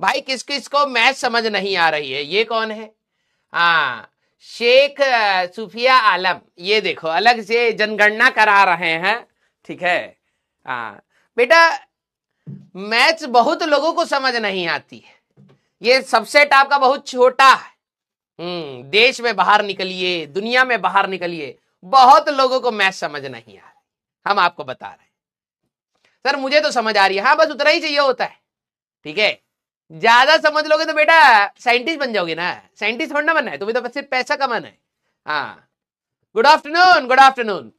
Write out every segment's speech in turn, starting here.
भाई किस किस को मैथ समझ नहीं आ रही है ये कौन है हाँ शेख सुफिया आलम ये देखो अलग से जनगणना करा रहे हैं ठीक है हाँ बेटा मैच बहुत लोगों को समझ नहीं आती है ये सबसेट आपका बहुत छोटा है हम्म देश में बाहर निकलिए दुनिया में बाहर निकलिए बहुत लोगों को मैथ समझ नहीं आ रही हम आपको बता रहे हैं सर मुझे तो समझ आ रही है हाँ बस उतना ही चाहिए होता है ठीक है ज्यादा समझ लोगे तो बेटा साइंटिस्ट बन जाओगे ना साइंटिस्ट थोड़ा ना बनना है तुम्हें तो सिर्फ पैसा कमाना है हाँ गुड आफ्टरनून गुड आफ्टरनून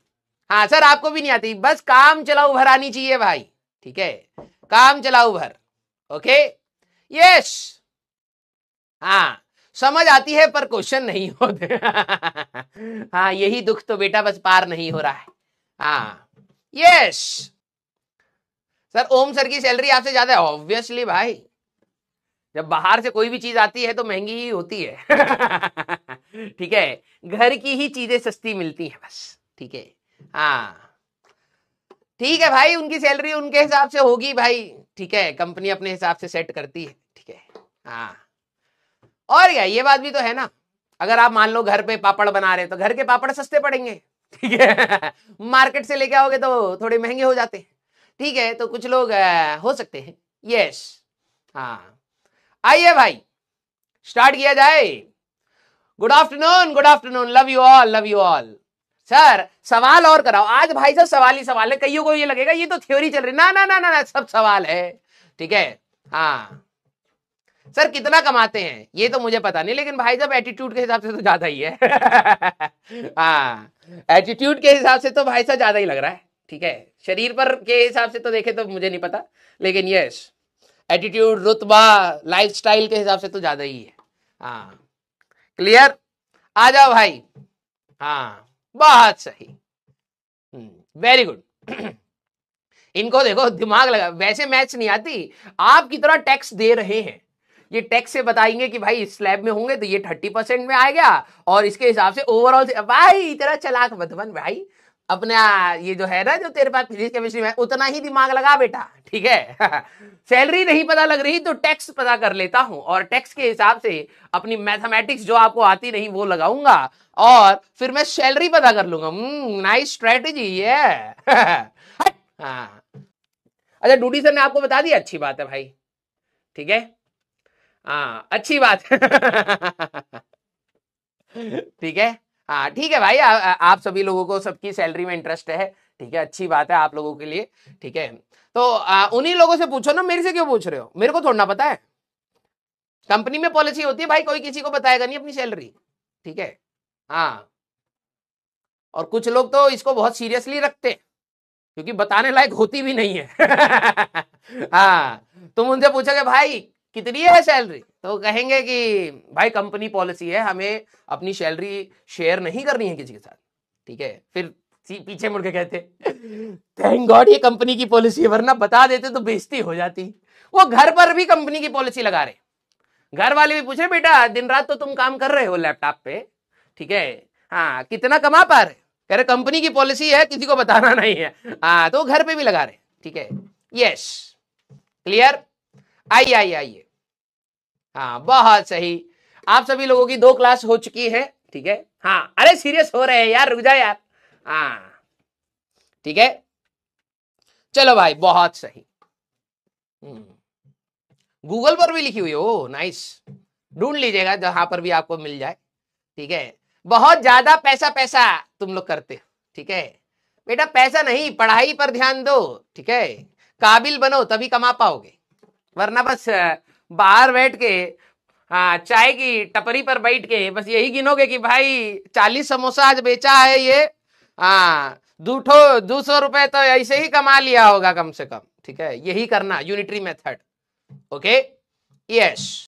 हाँ सर आपको भी नहीं आती बस काम चलाऊ भर आनी चाहिए भाई ठीक है काम चलाऊ भर ओके यस हाँ समझ आती है पर क्वेश्चन नहीं होते हाँ यही दुख तो बेटा बस पार नहीं हो रहा है हाँ यस सर ओम सर की सैलरी आपसे ज्यादा है ऑब्वियसली भाई जब बाहर से कोई भी चीज आती है तो महंगी ही होती है ठीक है घर की ही चीजें सस्ती मिलती हैं बस ठीक है हाँ ठीक है भाई उनकी सैलरी उनके हिसाब से होगी भाई ठीक है कंपनी अपने हिसाब से सेट करती है ठीक है हाँ और क्या ये बात भी तो है ना अगर आप मान लो घर पे पापड़ बना रहे तो घर के पापड़ सस्ते पड़ेंगे ठीक है मार्केट से लेके आओगे तो थोड़े महंगे हो जाते हैं ठीक है तो कुछ लोग हो सकते हैं यस हाँ आइए भाई स्टार्ट किया जाए good afternoon good afternoon love you all love you all sir सवाल और कराओ आज भाई साहब सवाल ही सवाल है कईयों को ये लगेगा ये तो थ्योरी चल रही ना ना ना ना ना सब सवाल है ठीक है हाँ सर कितना कमाते हैं ये तो मुझे पता नहीं लेकिन भाई साहब एटीट्यूड के हिसाब से तो ज्यादा ही है हाँ एटीट्यूड के हिसाब से तो भाई साहब ज्यादा ही लग रहा है ठीक है शरीर पर के हिसाब से तो देखे तो मुझे नहीं पता लेकिन यस एटीट्यूड रुतबा लाइफ स्टाइल के हिसाब से तो ज्यादा ही है हाँ क्लियर आ जाओ भाई हाँ बहुत सही वेरी हम्म, गुड इनको देखो दिमाग लगा वैसे मैच नहीं आती आप कितना टैक्स दे रहे हैं ये टैक्स से बताएंगे कि भाई स्लैब में होंगे तो ये थर्टी परसेंट में आ गया और इसके हिसाब से ओवरऑल भाई इतना चलाक मत भाई अपना ये जो है ना जो तेरे पास फिजिक्स केमिस्ट्री में उतना ही दिमाग लगा बेटा ठीक है सैलरी नहीं पता लग रही तो टैक्स पता कर लेता हूं और टैक्स के हिसाब से अपनी मैथमेटिक्स जो आपको आती नहीं वो लगाऊंगा और फिर मैं सैलरी पता कर लूंगा नाइस स्ट्रेटेजी ये अच्छा डूडी सर ने आपको बता दिया अच्छी बात है भाई ठीक है हाँ अच्छी बात ठीक है हाँ ठीक है भाई आ, आ, आप सभी लोगों को सबकी सैलरी में इंटरेस्ट है ठीक है अच्छी बात है आप लोगों के लिए ठीक है तो उन्हीं लोगों से पूछो ना मेरे से क्यों पूछ रहे हो मेरे को थोड़ा पता है कंपनी में पॉलिसी होती है भाई कोई किसी को बताएगा नहीं अपनी सैलरी ठीक है हाँ और कुछ लोग तो इसको बहुत सीरियसली रखते हैं क्योंकि बताने लायक होती भी नहीं है हाँ तुम उनसे पूछोगे भाई कितनी है सैलरी तो कहेंगे कि भाई कंपनी पॉलिसी है हमें अपनी सैलरी शेयर नहीं करनी है किसी के साथ ठीक है फिर पीछे मुड़ के कहते थैंक गॉड ये कंपनी की पॉलिसी है वरना बता देते तो बेइज्जती हो जाती वो घर पर भी कंपनी की पॉलिसी लगा रहे घर वाले भी पूछे बेटा दिन रात तो तुम काम कर रहे हो लैपटॉप पे ठीक है हाँ कितना कमा पा रहे कह रहे कंपनी की पॉलिसी है किसी को बताना नहीं है हाँ तो घर पे भी लगा रहे ठीक है यस क्लियर आइए आइए आइए हाँ बहुत सही आप सभी लोगों की दो क्लास हो चुकी है ठीक है हाँ अरे सीरियस हो रहे हैं यार रुक जाए यार हाँ ठीक है चलो भाई बहुत सही हम्म। गूगल पर भी लिखी हुई हो नाइस ढूंढ लीजिएगा जहां पर भी आपको मिल जाए ठीक है बहुत ज्यादा पैसा पैसा तुम लोग करते हो ठीक है बेटा पैसा नहीं पढ़ाई पर ध्यान दो ठीक है काबिल बनो तभी कमा पाओगे वरना बस बाहर बैठ के हाँ चाय की टपरी पर बैठ के बस यही गिनोगे कि भाई चालीस समोसा आज बेचा है ये हाँ दूठो दो सौ रुपए तो ऐसे ही कमा लिया होगा कम से कम ठीक है यही करना यूनिटरी मेथड ओके यस